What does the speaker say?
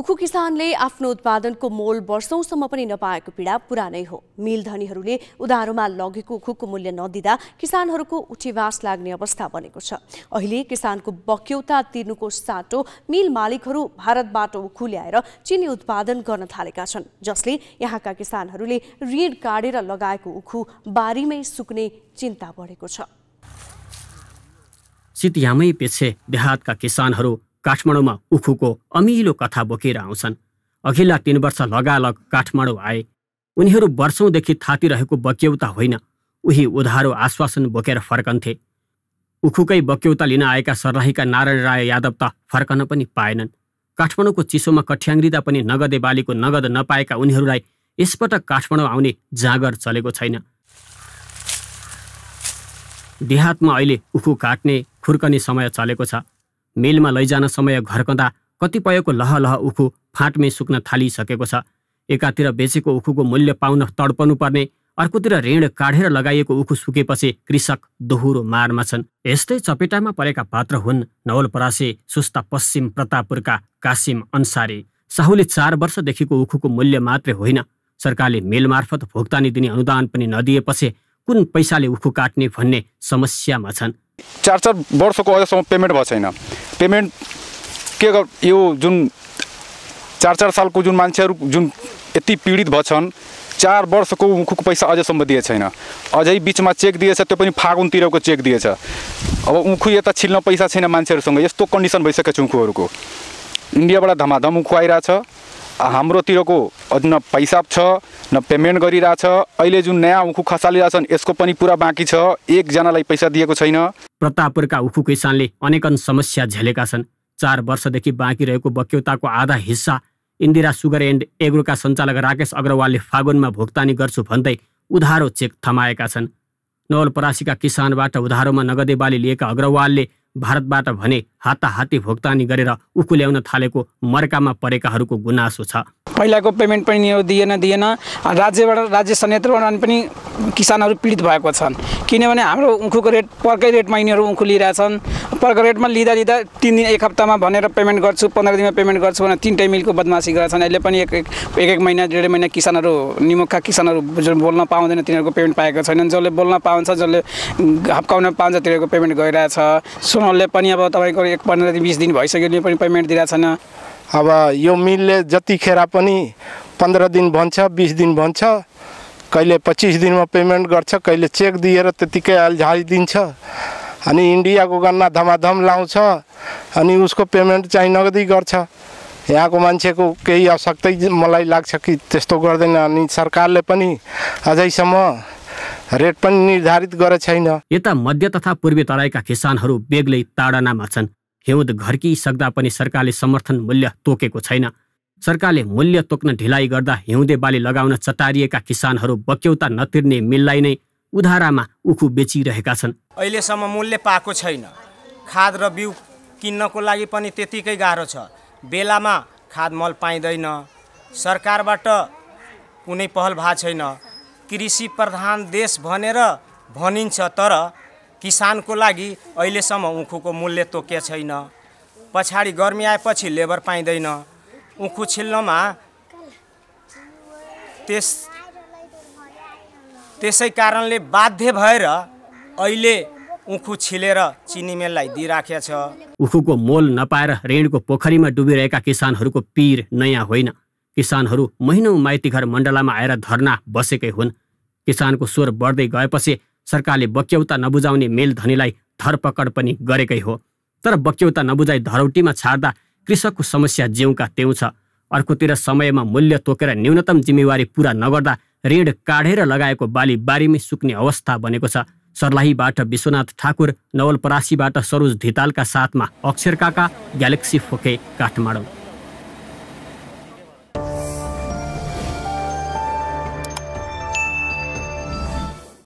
उखु किसानले आफ्नो उत्पादनको मोल वर्षौंसम्म पनि नपाएको पीडा पुरानै हो मिल उधारोमा लगेको उखुको मूल्य नदिँदा किसानहरूको उठेवास लाग्ने अवस्था बनेको छ अहिले किसानको बक्यौता तिर्नुको साटो मिल मालिकहरू भारतबाट उखु ल्याएर चिनी उत्पादन गर्न थालेका छन् जसले यहाँका किसानहरूले ऋण काटेर लगाएको उखु बारीमै सुक्ने चिन्ता बढेको छ सितियामै पछि देहातका किसानहरू काठमाडौँमा उखुको अमिलो कथा बोकेर आउँछन् अघिल्ला तिन वर्ष लगालग काठमाडौँ आए उनीहरू वर्षौँदेखि थातिरहेको बक्यौता होइन उही उधारो आश्वासन बोकेर फर्कन्थे उखुकै बक्यौता लिन आएका सर्लाहीका नारायण राय यादव त फर्कन पनि पाएनन् काठमाडौँको चिसोमा कठ्याङ्ग्रिँदा पनि नगदे बालीको नगद नपाएका उनीहरूलाई यसपटक काठमाडौँ आउने जाँगर चलेको छैन देहातमा अहिले उखु काट्ने खुर्कने समय चलेको छ मेलमा लैजान समय घर्कँदा कतिपयको लहलह उखु फाँटमै सुक्न थालिसकेको छ एकातिर बेचेको उखुको मूल्य पाउन तडपनु पर्ने अर्कोतिर ऋण काढेर लगाइएको उखु सुकेपछि कृषक दोहोरो मारमा छन् यस्तै चपेटामा परेका पात्र हुन् नवलपरासे सुस्ता पश्चिम प्रतापपुरका कासिम अन्सारी साहुले चार वर्षदेखिको उखुको मूल्य मात्रै होइन सरकारले मेल मार्फत भुक्तानी दिने अनुदान पनि नदिएपछि कुन पैसाले उखु काट्ने भन्ने समस्यामा छन् चार चार वर्षको अझसम्म पेमेन्ट भएको छैन पेमेन्ट के यो जुन चार चार सालको जुन मान्छेहरू जुन यति पीडित भएछन् चार वर्षको उखुको पैसा अझैसम्म दिए छैन अझै बिचमा चेक दिएछ त्यो पनि फागुनतिरको चेक दिएछ अब उखु यता छिल्न पैसा छैन मान्छेहरूसँग यस्तो कन्डिसन भइसकेको छ उखुहरूको इन्डियाबाट धमाधम उखु आइरहेछ हाम्रोतिरको न पैसा छ न पेमेन्ट गरिरहेछ अहिले जुन नयाँ उखु खसालिरहेछन् यसको पनि पुरा बाँकी छ एकजनालाई पैसा दिएको छैन प्रतापपुरका उखु किसानले अनेकन समस्या झेलेका छन् चार वर्षदेखि बाँकी रहेको बक्यौताको आधा हिस्सा इन्दिरा सुगर एन्ड एग्रोका सञ्चालक राकेश अग्रवालले फागुनमा भुक्तानी गर्छु भन्दै उधारो चेक थमाएका छन् नवलपरासीका किसानबाट उधारोमा नगदे बाली लिएका अग्रवालले भारतबाट भने हाताहाती भुक्तानी गरेर उखु ल्याउन थालेको मर्कामा परेकाहरूको गुनासो छ पहिलाको पेमेन्ट पनि दिएन दिएन राज्यबाट राज्य संयन्त्रबाट पनि किसानहरू पीडित भएको छन् किनभने हाम्रो उखुको रेट पर्कै रेटमा यिनीहरू उखु लिइरहेछन् सुपरको रेटमा लिँदा लिँदा तिन दिन एक हप्तामा भनेर पेमेन्ट गर्छु पन्ध्र दिनमा पेमेन्ट गर्छु भनेर तिनटै मिलको बदमासी गरेका छन् अहिले पनि एक एक एक महिना डेढ महिना किसानहरू निमुखका किसानहरू बोल्न पाउँदैन तिनीहरूको पेमेन्ट पाएको छैनन् जसले बोल्न पाउँछ जसले हप्काउन पाउँछ तिनीहरूको पेमेन्ट गइरहेछ सुनले पनि अब तपाईँको एक पन्ध्र दिन बिस दिन भइसक्यो नि पनि पेमेन्ट दिइरहेको छैन अब यो मिलले जतिखेर पनि पन्ध्र दिन भन्छ बिस दिन भन्छ कहिले पच्चिस दिनमा पेमेन्ट गर्छ कहिले चेक दिएर त्यतिकै अल्झाइदिन्छ अनि इन्डियाको गन्ना धमाधम लाउँछ अनि उसको पेमेन्ट चाहिँ नगदी गर्छ यहाँको मान्छेको केही आवश्यकतै मलाई लाग्छ कि त्यस्तो गर्दैन अनि सरकारले पनि अझैसम्म रेट पनि निर्धारित गरे छैन यता मध्य तथा पूर्वी तराईका किसानहरू बेग्लै ताडनामा छन् हिउँद घर्किसक्दा पनि सरकारले समर्थन मूल्य तोकेको छैन सरकारले मूल्य तोक्न ढिलाइ गर्दा हिउँदे बाली लगाउन चटारिएका किसानहरू बक्यौता नतिर्ने मिललाई नै उधारामा उखु बेचिरहेका छन् अहिलेसम्म मूल्य पाएको छैन खाद र बिउ किन्नको लागि पनि त्यतिकै गाह्रो छ बेलामा खाद मल पाइँदैन सरकारबाट कुनै पहल भएको छैन कृषि प्रधान देश भनेर भनिन्छ तर किसानको लागि अहिलेसम्म उखुको मूल्य तोके छैन पछाडि गर्मी आएपछि लेबर पाइँदैन उखु छिल्नमा त्यस त्यसै कारणले बाध्य भएर अहिले उखु छिलेर चिनी मेललाई दिइराखेको छ उखुको मोल नपाएर ऋणको पोखरीमा डुबिरहेका किसानहरूको पिर नयाँ होइन किसानहरू महिनौ माइतीघर मण्डलामा आएर धरना बसेकै हुन् किसानको स्वर बढ्दै गएपछि सरकारले बक्यौता नबुझाउने मेल धनीलाई धरपकड पनि गरेकै हो तर बक्यौता नबुझाई धरौटीमा छाड्दा कृषकको समस्या जेउका त्यौँ छ अर्कोतिर समयमा मूल्य तोकेर न्यूनतम जिम्मेवारी पुरा नगर्दा ऋण काढेर लगाएको बाली बारीमै सुक्ने अवस्था बनेको छ सर्लाहीबाट विश्वनाथ ठाकुर नवलपरासीबाट सरोज धितालका साथमा अक्षर काका ग्यालेक्सी फोके काठमाडौँ